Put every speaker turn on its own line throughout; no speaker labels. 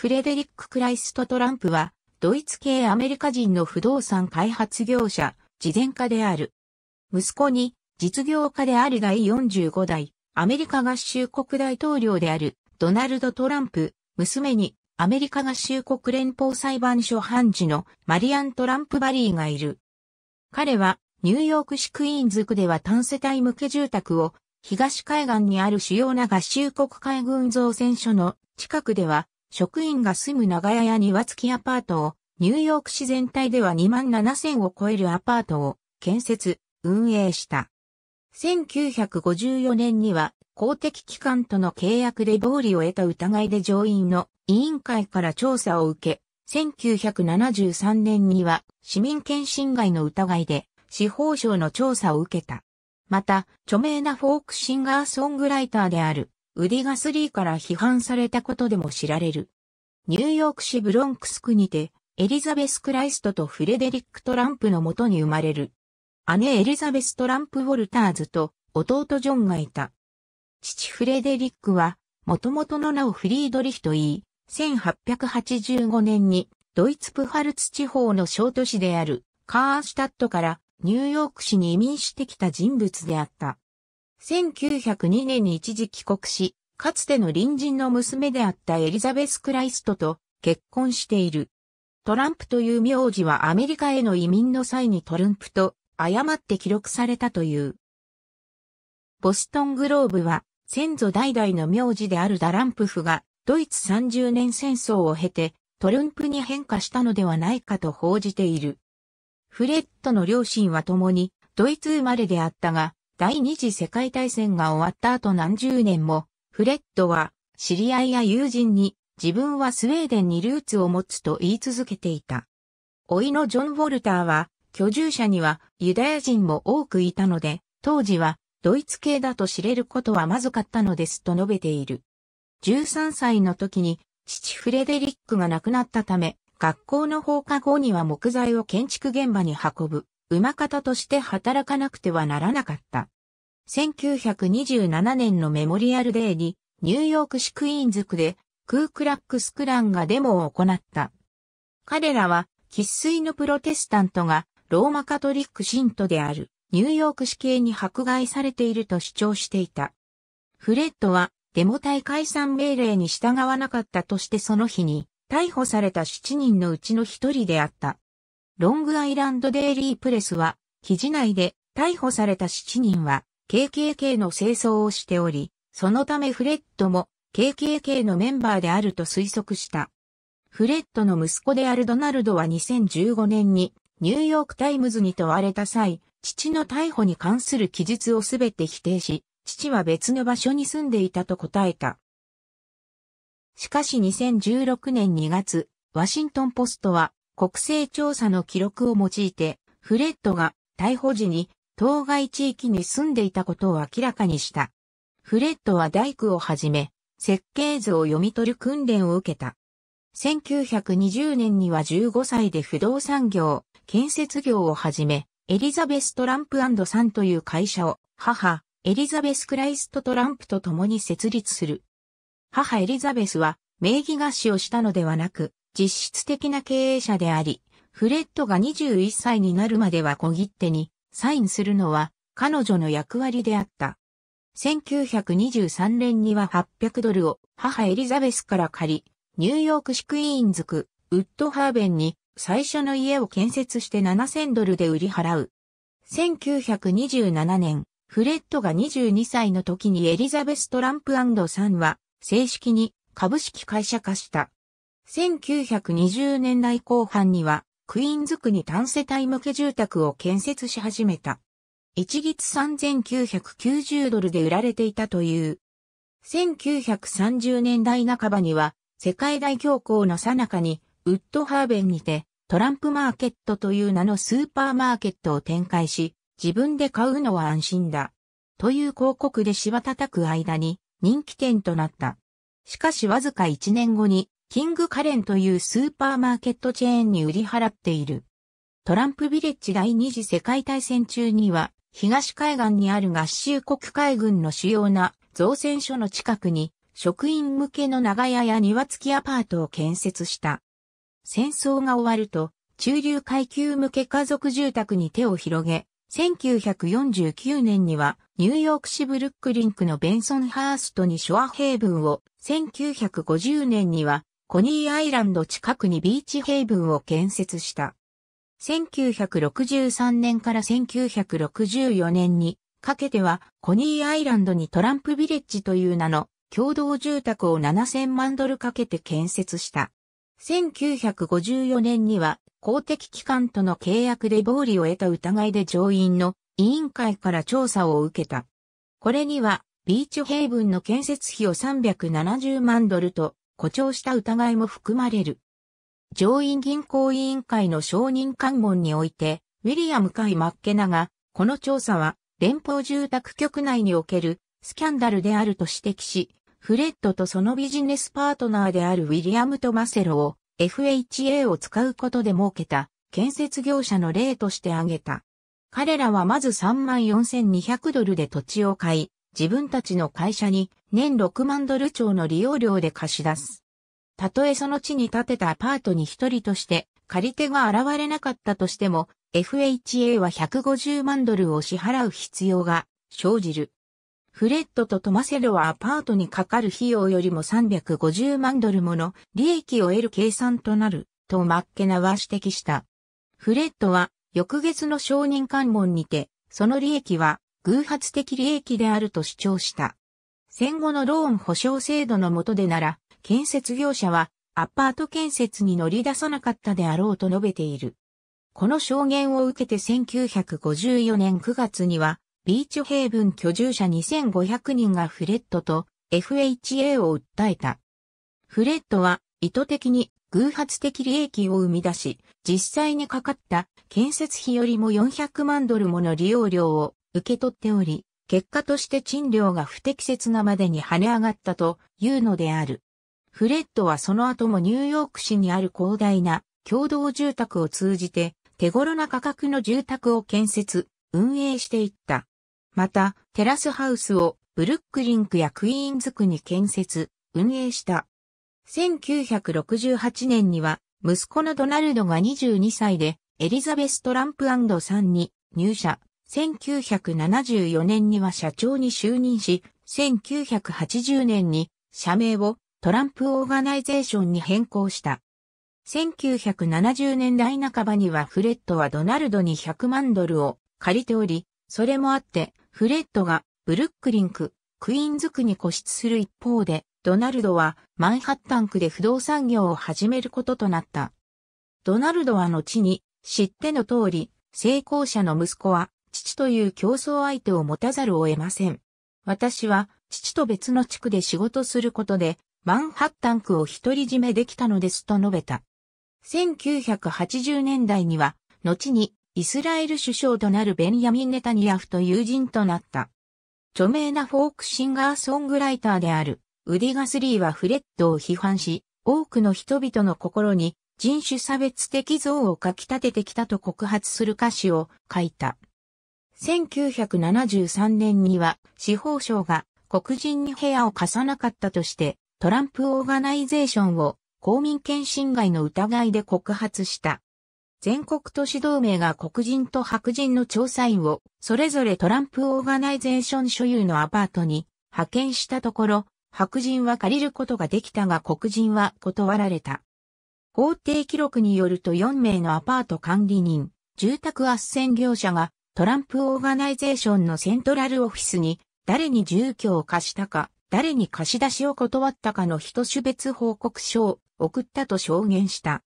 フレデリック・クライスト・トランプは、ドイツ系アメリカ人の不動産開発業者、慈善家である。息子に、実業家である第45代、アメリカ合衆国大統領である、ドナルド・トランプ、娘に、アメリカ合衆国連邦裁判所判事のマリアン・トランプ・バリーがいる。彼は、ニューヨーク市クイーンズ区では単世帯向け住宅を、東海岸にある主要な合衆国海軍造船所の近くでは職員が住む長屋や庭付きアパートを、ニューヨーク市全体では2万7000を超えるアパートを建設、運営した。1954年には公的機関との契約で暴利を得た疑いで上院の委員会から調査を受け、1973年には市民権侵害の疑いで司法省の調査を受けた。また、著名なフォークシンガーソングライターであるウディ・ガスリーから批判されたことでも知られる。ニューヨーク市ブロンクス区にて、エリザベス・クライストとフレデリック・トランプのもとに生まれる。姉エリザベス・トランプ・ウォルターズと弟ジョンがいた。父フレデリックは、もともとの名をフリードリヒと言い、1885年にドイツプハルツ地方の小都市であるカーシュタットからニューヨーク市に移民してきた人物であった。1902年に一時帰国し、かつての隣人の娘であったエリザベス・クライストと結婚している。トランプという名字はアメリカへの移民の際にトルンプと誤って記録されたという。ボストングローブは先祖代々の名字であるダランプフがドイツ30年戦争を経てトルンプに変化したのではないかと報じている。フレッドの両親は共にドイツ生まれであったが、第二次世界大戦が終わった後何十年もフレッドは、知り合いや友人に、自分はスウェーデンにルーツを持つと言い続けていた。老いのジョン・ウォルターは、居住者にはユダヤ人も多くいたので、当時はドイツ系だと知れることはまずかったのですと述べている。13歳の時に父フレデリックが亡くなったため、学校の放課後には木材を建築現場に運ぶ、馬方として働かなくてはならなかった。1927年のメモリアルデーに、ニューヨーク市クイーンズ区で、クークラックスクランがデモを行った。彼らは、喫水のプロテスタントが、ローマカトリック信徒である、ニューヨーク市警に迫害されていると主張していた。フレッドは、デモ隊解散命令に従わなかったとしてその日に、逮捕された7人のうちの1人であった。ロングアイランドデイリープレスは、記事内で、逮捕された7人は、KKK の清掃をしており、そのためフレッドも KKK のメンバーであると推測した。フレッドの息子であるドナルドは2015年にニューヨークタイムズに問われた際、父の逮捕に関する記述をすべて否定し、父は別の場所に住んでいたと答えた。しかし2016年2月、ワシントンポストは国勢調査の記録を用いて、フレッドが逮捕時に当該地域に住んでいたことを明らかにした。フレッドは大工をはじめ、設計図を読み取る訓練を受けた。1920年には15歳で不動産業、建設業をはじめ、エリザベス・トランプサンという会社を、母、エリザベス・クライスト・トランプと共に設立する。母エリザベスは、名義貸しをしたのではなく、実質的な経営者であり、フレッドが21歳になるまでは小切手に、サインするのは彼女の役割であった。1923年には800ドルを母エリザベスから借り、ニューヨーク市クイーンズ区、ウッドハーベンに最初の家を建設して7000ドルで売り払う。1927年、フレッドが22歳の時にエリザベス・トランプさんは正式に株式会社化した。1920年代後半にはクイーンズ区に単世帯向け住宅を建設し始めた。一月3990ドルで売られていたという。1930年代半ばには、世界大恐慌の最中に、ウッドハーベンにて、トランプマーケットという名のスーパーマーケットを展開し、自分で買うのは安心だ。という広告でした叩く間に人気店となった。しかしわずか1年後にキングカレンというスーパーマーケットチェーンに売り払っている。トランプビレッジ第二次世界大戦中には、東海岸にある合衆国海軍の主要な造船所の近くに、職員向けの長屋や庭付きアパートを建設した。戦争が終わると、中流階級向け家族住宅に手を広げ、1949年にはニューヨーク市ブルックリンクのベンソンハーストにショアヘイブンを、1950年にはコニーアイランド近くにビーチヘイブンを建設した。1963年から1964年にかけてはコニーアイランドにトランプビレッジという名の共同住宅を7000万ドルかけて建設した。1954年には公的機関との契約で暴利を得た疑いで上院の委員会から調査を受けた。これにはビーチヘイブンの建設費を370万ドルと誇張した疑いも含まれる。上院銀行委員会の承認喚問において、ウィリアム・カイ・マッケナが、この調査は連邦住宅局内におけるスキャンダルであると指摘し、フレッドとそのビジネスパートナーであるウィリアム・トマセロを FHA を使うことで設けた建設業者の例として挙げた。彼らはまず34,200ドルで土地を買い、自分たちの会社に年6万ドル超の利用料で貸し出す。たとえその地に建てたアパートに一人として借り手が現れなかったとしても、FHA は150万ドルを支払う必要が生じる。フレッドとトマセロはアパートにかかる費用よりも350万ドルもの利益を得る計算となる、とマッケナは指摘した。フレッドは翌月の承認喚問にて、その利益は偶発的利益であると主張した。戦後のローン保証制度の下でなら、建設業者はアパート建設に乗り出さなかったであろうと述べている。この証言を受けて1954年9月には、ビーチヘイブン居住者2500人がフレットと FHA を訴えた。フレットは意図的に偶発的利益を生み出し、実際にかかった建設費よりも400万ドルもの利用料を受け取っており、結果として賃料が不適切なまでに跳ね上がったというのである。フレッドはその後もニューヨーク市にある広大な共同住宅を通じて手頃な価格の住宅を建設、運営していった。また、テラスハウスをブルックリンクやクイーンズ区に建設、運営した。1968年には、息子のドナルドが22歳で、エリザベス・トランプ &3 に入社。1974年には社長に就任し、1980年に社名をトランプオーガナイゼーションに変更した。1970年代半ばにはフレッドはドナルドに100万ドルを借りており、それもあってフレッドがブルックリンク、クイーンズ区に固執する一方で、ドナルドはマンハッタン区で不動産業を始めることとなった。ドナルドは後に知っての通り、成功者の息子は父という競争相手を持たざるを得ません。私は、父と別の地区で仕事することで、マンハッタン区を独り占めできたのですと述べた。1980年代には、後にイスラエル首相となるベンヤミン・ネタニヤフと友人となった。著名なフォークシンガーソングライターであるウディ・ガスリーはフレッドを批判し、多くの人々の心に人種差別的像を書き立ててきたと告発する歌詞を書いた。1973年には司法省が黒人に部屋を貸さなかったとして、トランプオーガナイゼーションを公民権侵害の疑いで告発した。全国都市同盟が黒人と白人の調査員をそれぞれトランプオーガナイゼーション所有のアパートに派遣したところ、白人は借りることができたが黒人は断られた。法定記録によると4名のアパート管理人、住宅斡旋業者がトランプオーガナイゼーションのセントラルオフィスに、誰に住居を貸したか、誰に貸し出しを断ったかの人種別報告書を送ったと証言した。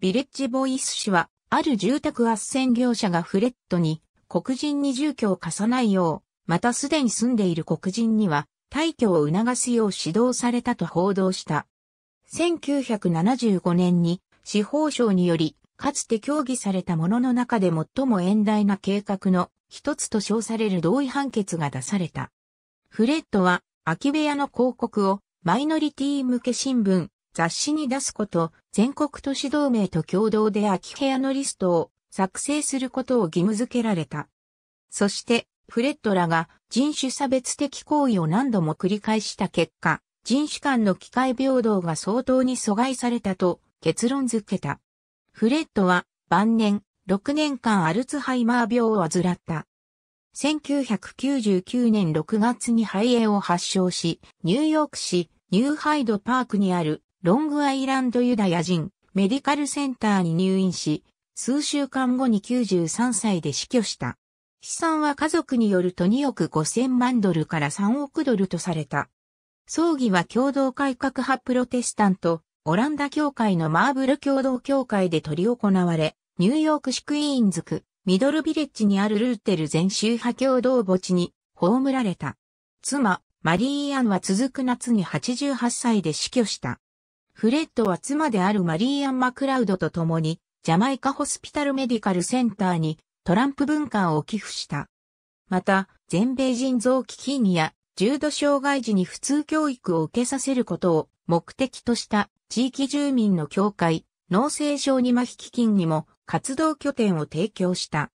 ビレッジボイス氏は、ある住宅斡旋業者がフレットに、黒人に住居を貸さないよう、またすでに住んでいる黒人には、退去を促すよう指導されたと報道した。1975年に司法省によりかつて協議されたものの中で最も遠大な計画の一つと称される同意判決が出された。フレッドは空き部屋の広告をマイノリティ向け新聞、雑誌に出すこと、全国都市同盟と共同で空き部屋のリストを作成することを義務付けられた。そして、フレッドらが人種差別的行為を何度も繰り返した結果、人種間の機会平等が相当に阻害されたと結論付けた。フレッドは晩年6年間アルツハイマー病を患った。1999年6月に肺炎を発症し、ニューヨーク市ニューハイドパークにあるロングアイランドユダヤ人メディカルセンターに入院し、数週間後に93歳で死去した。資産は家族によると2億5000万ドルから3億ドルとされた。葬儀は共同改革派プロテスタント、オランダ教会のマーブル共同教会で取り行われ、ニューヨーク市クイーンズク、ミドルビレッジにあるルーテル全周派共同墓地に葬られた。妻、マリーアンは続く夏に88歳で死去した。フレッドは妻であるマリーアン・マクラウドと共に、ジャマイカホスピタルメディカルセンターにトランプ文化を寄付した。また、全米人臓基金や重度障害児に普通教育を受けさせることを目的とした地域住民の協会、農政小児麻痺基金にも活動拠点を提供した。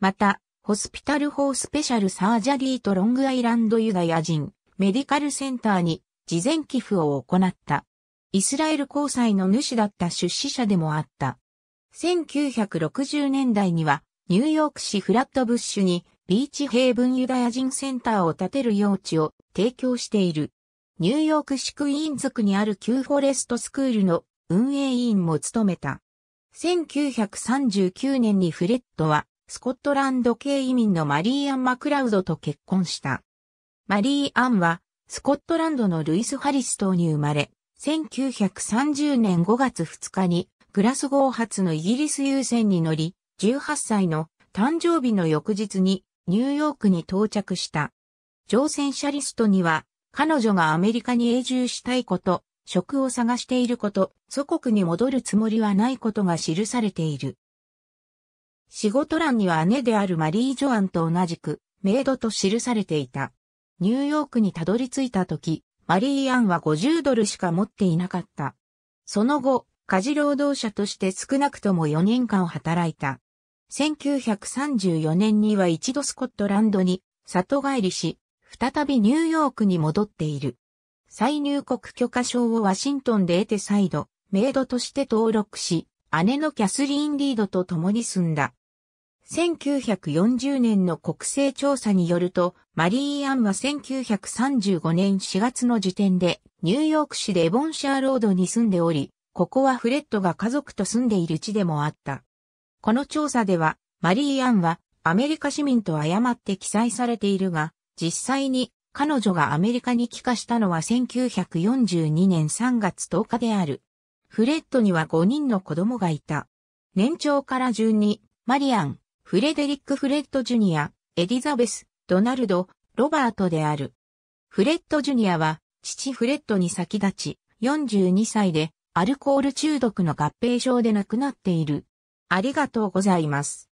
また、ホスピタル・フォー・スペシャル・サージャリーとロングアイランドユダヤ人メディカルセンターに事前寄付を行った。イスラエル交際の主だった出資者でもあった。1960年代にはニューヨーク市フラットブッシュにビーチヘイブンユダヤ人センターを建てる用地を提供している。ニューヨーク市クイーンにある旧フォレストスクールの運営委員も務めた。1939年にフレッドは、スコットランド系移民のマリー・アン・マクラウドと結婚した。マリー・アンは、スコットランドのルイス・ハリス島に生まれ、1930年5月2日に、グラスゴー発のイギリス優先に乗り、18歳の誕生日の翌日にニューヨークに到着した。乗船者リストには彼女がアメリカに永住したいこと、職を探していること、祖国に戻るつもりはないことが記されている。仕事欄には姉であるマリー・ジョアンと同じく、メイドと記されていた。ニューヨークにたどり着いた時、マリー・アンは50ドルしか持っていなかった。その後、家事労働者として少なくとも4年間働いた。1934年には一度スコットランドに里帰りし、再びニューヨークに戻っている。再入国許可証をワシントンで得て再度、メイドとして登録し、姉のキャスリーン・リードと共に住んだ。1940年の国勢調査によると、マリー・アンは1935年4月の時点で、ニューヨーク市でエボンシャーロードに住んでおり、ここはフレッドが家族と住んでいる地でもあった。この調査では、マリー・アンはアメリカ市民と誤って記載されているが、実際に彼女がアメリカに帰化したのは1942年3月10日である。フレッドには5人の子供がいた。年長から順に、マリアン、フレデリック・フレッド・ジュニア、エリザベス、ドナルド、ロバートである。フレッド・ジュニアは、父フレッドに先立ち、42歳で、アルコール中毒の合併症で亡くなっている。ありがとうございます。